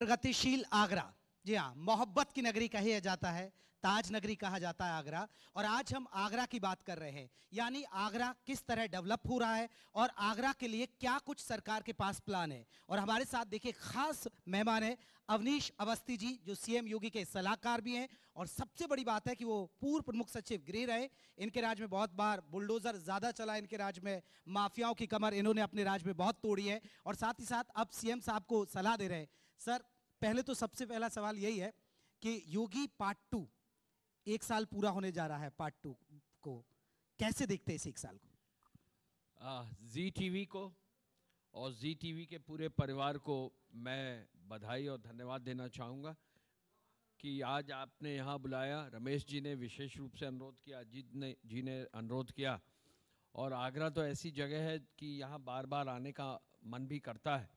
प्रगतिशील आगरा जी हाँ मोहब्बत की नगरी कही जाता है ताज नगरी कहा जाता है आगरा और आज हम आगरा की बात कर रहे हैं यानी आगरा किस तरह डेवलप हो रहा है और आगरा के लिए क्या कुछ सरकार के पास प्लान है और हमारे साथ देखिए खास मेहमान है अवनीश अवस्थी जी जो सीएम योगी के सलाहकार भी हैं और सबसे बड़ी बात है कि वो पूर्व प्रमुख सचिव गृह रहे इनके राज्य में बहुत बार बुलडोजर ज़्यादा चला इनके राज्य में माफियाओं की कमर इन्होंने अपने राज्य में बहुत तोड़ी है और साथ ही साथ अब सीएम साहब को सलाह दे रहे हैं सर पहले तो सबसे पहला सवाल यही है कि योगी पार्ट टू एक साल पूरा होने जा रहा है पार्ट टू को कैसे देखते हैं इस एक साल को जी टीवी को और जी टीवी के पूरे परिवार को मैं बधाई और धन्यवाद देना चाहूँगा कि आज आपने यहाँ बुलाया रमेश जी ने विशेष रूप से अनुरोध किया अजीत ने जी ने अनुरोध किया और आगरा तो ऐसी जगह है कि यहाँ बार बार आने का मन भी करता है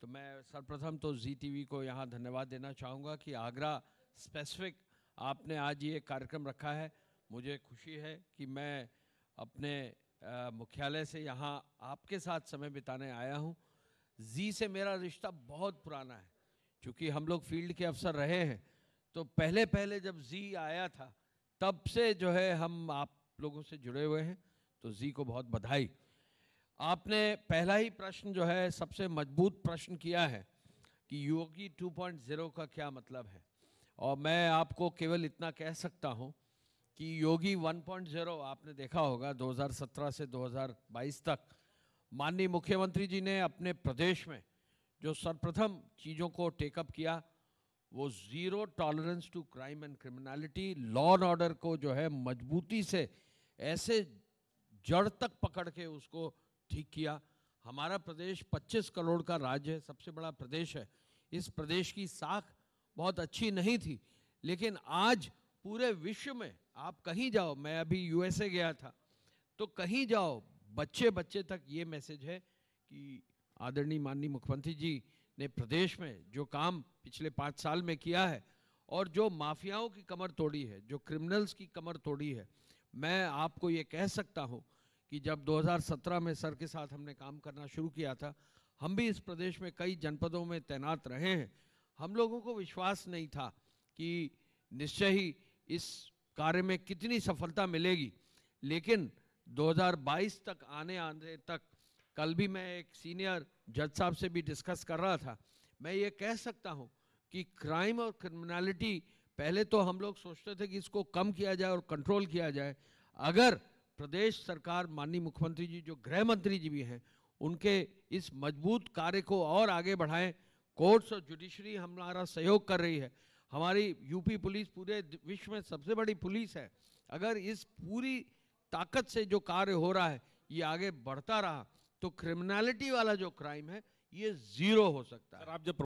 तो मैं सर्वप्रथम तो जी टीवी को यहाँ धन्यवाद देना चाहूँगा कि आगरा स्पेसिफिक आपने आज ये कार्यक्रम रखा है मुझे खुशी है कि मैं अपने मुख्यालय से यहाँ आपके साथ समय बिताने आया हूँ जी से मेरा रिश्ता बहुत पुराना है क्योंकि हम लोग फील्ड के अफसर रहे हैं तो पहले पहले जब जी आया था तब से जो है हम आप लोगों से जुड़े हुए हैं तो जी को बहुत बधाई आपने पहला ही प्रश्न जो है सबसे मजबूत प्रश्न किया है कि योगी 2.0 का क्या मतलब है और मैं आपको केवल इतना कह सकता हूँ कि योगी 1.0 आपने देखा होगा 2017 से 2022 तक माननीय मुख्यमंत्री जी ने अपने प्रदेश में जो सर्वप्रथम चीज़ों को टेकअप किया वो zero tolerance to crime and criminality law and order को जो है मजबूती से ऐसे जड़ तक पकड़ के उसको ठीक किया हमारा प्रदेश 25 करोड़ का राज्य है सबसे बड़ा प्रदेश है इस प्रदेश की साख बहुत अच्छी नहीं थी लेकिन आज पूरे विश्व में आप कहीं जाओ मैं अभी यूएसए गया था तो कहीं जाओ बच्चे बच्चे तक ये मैसेज है कि आदरणीय माननीय मुख्यमंत्री जी ने प्रदेश में जो काम पिछले पाँच साल में किया है और जो माफियाओं की कमर तोड़ी है जो क्रिमिनल्स की कमर तोड़ी है मैं आपको ये कह सकता हूँ कि जब 2017 में सर के साथ हमने काम करना शुरू किया था हम भी इस प्रदेश में कई जनपदों में तैनात रहे हैं हम लोगों को विश्वास नहीं था कि निश्चय ही इस कार्य में कितनी सफलता मिलेगी लेकिन 2022 तक आने आने तक कल भी मैं एक सीनियर जज साहब से भी डिस्कस कर रहा था मैं ये कह सकता हूँ कि क्राइम और क्रिमिनलिटी पहले तो हम लोग सोचते थे कि इसको कम किया जाए और कंट्रोल किया जाए अगर प्रदेश सरकार माननीय मुख्यमंत्री जी जो गृह मंत्री जी भी हैं उनके इस मजबूत कार्य को और आगे बढ़ाएं कोर्ट्स और जुडिशरी हमारा सहयोग कर रही है हमारी यूपी पुलिस पूरे विश्व में सबसे बड़ी पुलिस है अगर इस पूरी ताकत से जो कार्य हो रहा है ये आगे बढ़ता रहा तो क्रिमिनलिटी वाला जो क्राइम है ये ज़ीरो हो सकता है आप जब